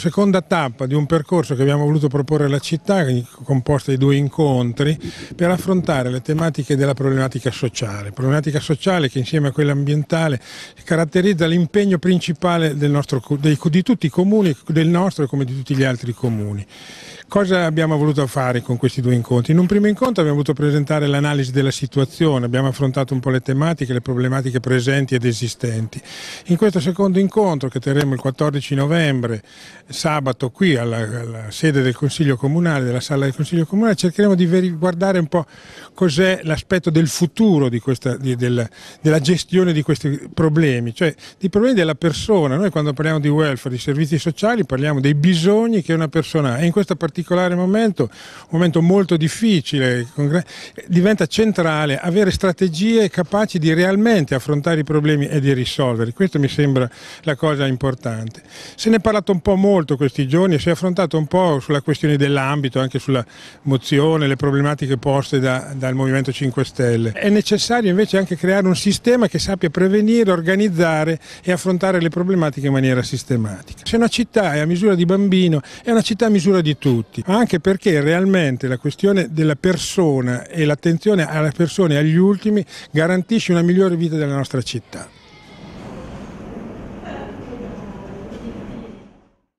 Seconda tappa di un percorso che abbiamo voluto proporre alla città, composta di due incontri, per affrontare le tematiche della problematica sociale. Problematica sociale che insieme a quella ambientale caratterizza l'impegno principale nostro, dei, di tutti i comuni, del nostro come di tutti gli altri comuni. Cosa abbiamo voluto fare con questi due incontri? In un primo incontro abbiamo voluto presentare l'analisi della situazione, abbiamo affrontato un po' le tematiche, le problematiche presenti ed esistenti. In questo secondo incontro, che terremo il 14 novembre, sabato qui alla, alla, sede del Consiglio Comunale, della sala del Consiglio Comunale, cercheremo di guardare un po' cos'è l'aspetto del futuro di questa, di, del, della gestione di questi problemi, cioè dei problemi della persona. Noi quando parliamo di welfare, di servizi sociali, parliamo dei bisogni che una persona ha e in questo particolare momento, un momento molto difficile, diventa centrale avere strategie capaci di realmente affrontare i problemi e di risolverli. Questa mi sembra la cosa importante. Se ne è parlato un po' molto molto questi giorni e si è affrontato un po' sulla questione dell'ambito, anche sulla mozione, le problematiche poste da, dal Movimento 5 Stelle. È necessario invece anche creare un sistema che sappia prevenire, organizzare e affrontare le problematiche in maniera sistematica. Se una città è a misura di bambino, è una città a misura di tutti, ma anche perché realmente la questione della persona e l'attenzione alle persone e agli ultimi garantisce una migliore vita della nostra città.